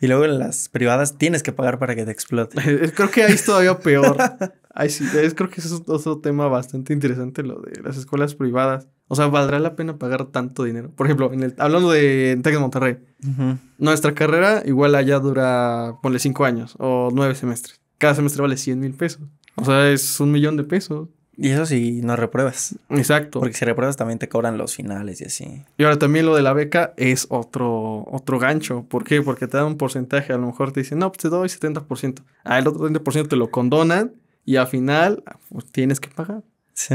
Y luego en las privadas tienes que pagar para que te explote. Eh, creo que ahí es todavía peor. creo que es otro tema bastante interesante, lo de las escuelas privadas. O sea, ¿valdrá la pena pagar tanto dinero? Por ejemplo, en el, hablando de Tec Monterrey, nuestra carrera igual allá dura, ponle cinco años o nueve semestres. Cada semestre vale 100 mil pesos. O sea, es un millón de pesos. Y eso si no repruebas. Exacto. Porque si repruebas también te cobran los finales y así. Y ahora también lo de la beca es otro, otro gancho. ¿Por qué? Porque te dan un porcentaje. A lo mejor te dicen, no, pues te doy 70%. Ah, el otro 30% te lo condonan y al final pues, tienes que pagar.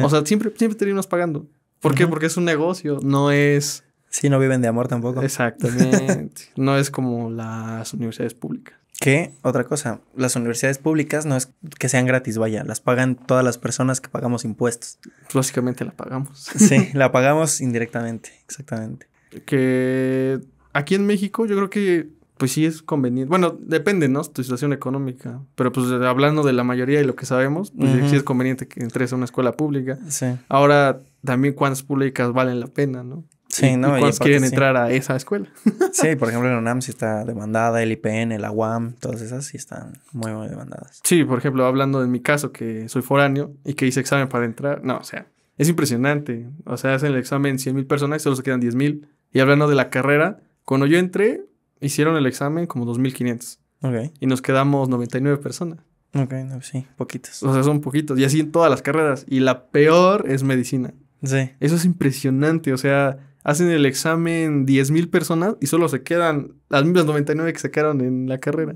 O sea, siempre, siempre terminas pagando. ¿Por qué? Porque es un negocio, no es... Sí, no viven de amor tampoco. Exactamente. no es como las universidades públicas. Que otra cosa, las universidades públicas no es que sean gratis, vaya, las pagan todas las personas que pagamos impuestos. Básicamente la pagamos. Sí, la pagamos indirectamente, exactamente. Que aquí en México yo creo que pues sí es conveniente. Bueno, depende, ¿no? Tu situación económica. Pero pues hablando de la mayoría y lo que sabemos, pues sí es conveniente que entres a una escuela pública. Sí. Ahora también cuántas públicas valen la pena, ¿no? Sí, no, y quieren entrar a esa escuela. sí, por ejemplo, en UNAM sí está demandada, el IPN, el UAM, todas esas sí están muy, muy demandadas. Sí, por ejemplo, hablando de mi caso, que soy foráneo y que hice examen para entrar, no, o sea, es impresionante. O sea, hacen el examen 100 mil personas y solo se quedan 10.000. mil. Y hablando de la carrera, cuando yo entré, hicieron el examen como 2.500. Ok. Y nos quedamos 99 personas. Ok, sí, poquitos. O sea, son poquitos. Y así en todas las carreras. Y la peor es medicina. Sí. Eso es impresionante. O sea, hacen el examen 10.000 personas y solo se quedan las mismas 99 que se quedaron en la carrera.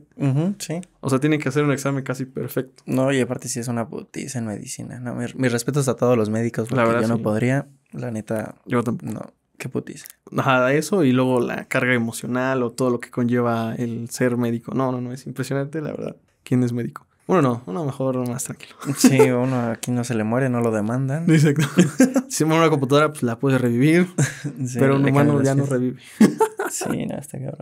sí. O sea, tienen que hacer un examen casi perfecto. No, y aparte sí es una putiza en medicina. No, mis mi respetos a todos los médicos porque yo no podría, la neta. No, qué putiza. Nada, eso y luego la carga emocional o todo lo que conlleva el ser médico. No, no, no, es impresionante, la verdad. ¿Quién es médico? Uno no, uno mejor más tranquilo. Sí, uno aquí no se le muere, no lo demandan. Exacto. Si muere una computadora, pues la puedes revivir. pero un humano ya no revive. sí, no, está cabrón.